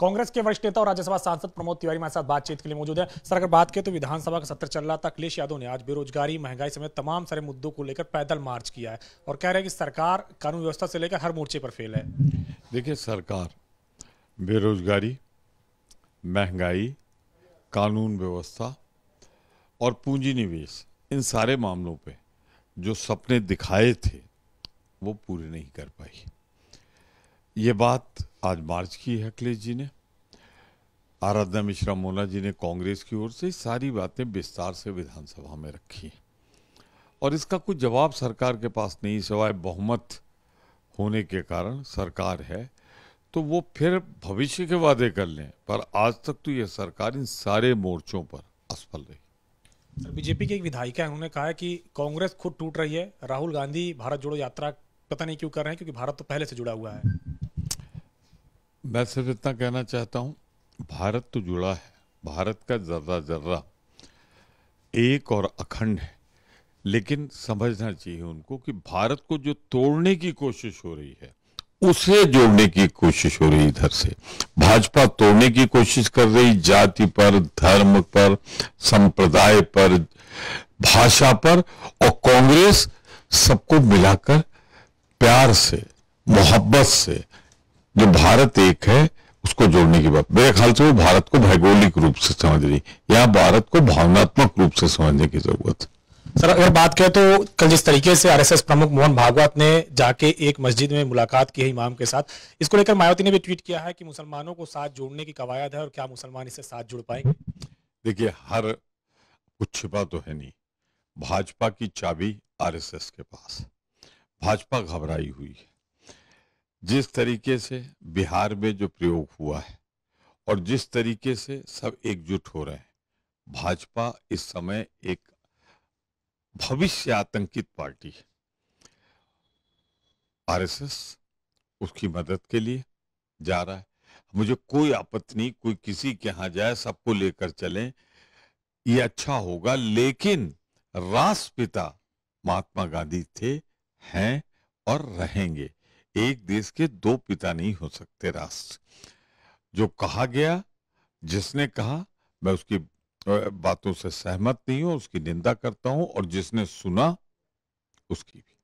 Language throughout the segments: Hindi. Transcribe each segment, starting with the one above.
कांग्रेस के वरिष्ठ नेता और राज्यसभा सांसद प्रमोद तिवारी हमारे साथ बातचीत के लिए मौजूद है सर अगर बात करें तो विधानसभा का सत्र चल रहा था अखिलेश यादव ने आज बेरोजगारी महंगाई समेत तमाम सारे मुद्दों को लेकर पैदल मार्च किया है और कह रहे हैं कि सरकार कानून व्यवस्था से लेकर हर मोर्चे पर फेल है देखिए सरकार बेरोजगारी महंगाई कानून व्यवस्था और पूंजी निवेश इन सारे मामलों पर जो सपने दिखाए थे वो पूरे नहीं कर पाई ये बात आज मार्च की है अखिलेश जी ने आराधना मिश्रा मोना जी ने कांग्रेस की ओर से सारी बातें विस्तार से विधानसभा में रखी और इसका कुछ जवाब सरकार के पास नहीं सिवाय बहुमत होने के कारण सरकार है तो वो फिर भविष्य के वादे कर लें पर आज तक तो ये सरकार इन सारे मोर्चों पर असफल रही बीजेपी की एक विधायिका उन्होंने कहा है कि कांग्रेस खुद टूट रही है राहुल गांधी भारत जोड़ो यात्रा पता नहीं क्यों कर रहे हैं क्योंकि भारत तो पहले से जुड़ा हुआ है मैं सिर्फ इतना कहना चाहता हूँ भारत तो जुड़ा है भारत का जर्रा जर्रा एक और अखंड है लेकिन समझना चाहिए उनको कि भारत को जो तोड़ने की कोशिश हो रही है उसे जोड़ने की कोशिश हो रही है इधर से भाजपा तोड़ने की कोशिश कर रही जाति पर धर्म पर संप्रदाय पर भाषा पर और कांग्रेस सबको मिलाकर प्यार से मोहब्बत से जो भारत एक है उसको जोड़ने की बात मेरे ख्याल से वो भारत को भौगोलिक रूप से समझ रही या भारत को भावनात्मक रूप से समझने की जरूरत सर अगर बात करें तो कल जिस तरीके से आरएसएस प्रमुख मोहन भागवत ने जाके एक मस्जिद में मुलाकात की है इमाम के साथ इसको लेकर मायावती ने भी ट्वीट किया है कि मुसलमानों को साथ जोड़ने की कवायद है और क्या मुसलमान इससे साथ जुड़ पाएंगे देखिए हर कुछ छिपा तो है नहीं भाजपा की चाबी आरएसएस के पास भाजपा घबराई हुई है जिस तरीके से बिहार में जो प्रयोग हुआ है और जिस तरीके से सब एकजुट हो रहे हैं भाजपा इस समय एक भविष्य आतंकित पार्टी है आरएसएस उसकी मदद के लिए जा रहा है मुझे कोई आपत्ति नहीं कोई किसी के यहां जाए सबको लेकर चलें ये अच्छा होगा लेकिन राष्ट्रपिता महात्मा गांधी थे हैं और रहेंगे एक देश के दो पिता नहीं हो सकते राष्ट्र जो कहा गया जिसने कहा मैं उसकी बातों से सहमत नहीं हूं उसकी निंदा करता हूं और जिसने सुना उसकी भी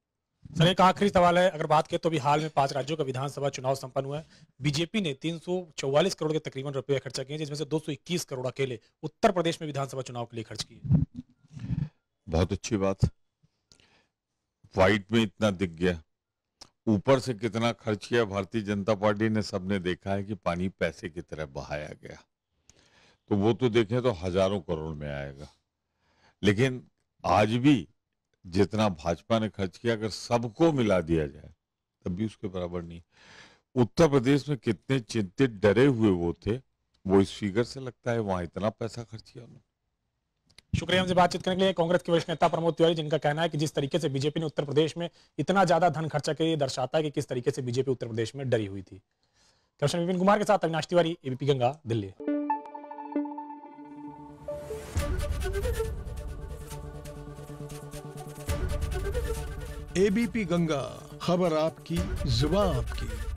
सर एक आखिरी सवाल है अगर बात करें तो अभी हाल में पांच राज्यों का विधानसभा चुनाव संपन्न हुआ है बीजेपी ने 344 करोड़ के तकरीबन रुपए खर्चा किए जिसमें से 221 करोड़ अकेले उत्तर प्रदेश में विधानसभा चुनाव के लिए खर्च किए बहुत अच्छी बात वाइट में इतना दिख गया ऊपर से कितना खर्च किया भारतीय जनता पार्टी ने सबने देखा है कि पानी पैसे की तरह बहाया गया तो वो तो देखें तो हजारों करोड़ में आएगा लेकिन आज भी जितना भाजपा ने खर्च किया अगर सबको मिला दिया जाए तब भी उसके बराबर नहीं उत्तर प्रदेश में कितने चिंतित डरे हुए वो थे वो इस फिगर से लगता है वहां इतना पैसा खर्च किया उन्होंने शुक्रिया हमसे बातचीत करने के लिए कांग्रेस के वरिष्ठ नेता प्रमोद तिवारी जिनका कहना है कि जिस तरीके से बीजेपी ने उत्तर प्रदेश में इतना ज्यादा धन खर्चा के लिए दर्शाता है कि किस तरीके से बीजेपी उत्तर प्रदेश में डरी हुई थी कैप्टन विपिन कुमार के साथ अविनाश तिवारी एबीपी गंगा दिल्ली एबीपी गंगा खबर आपकी जुबा आपकी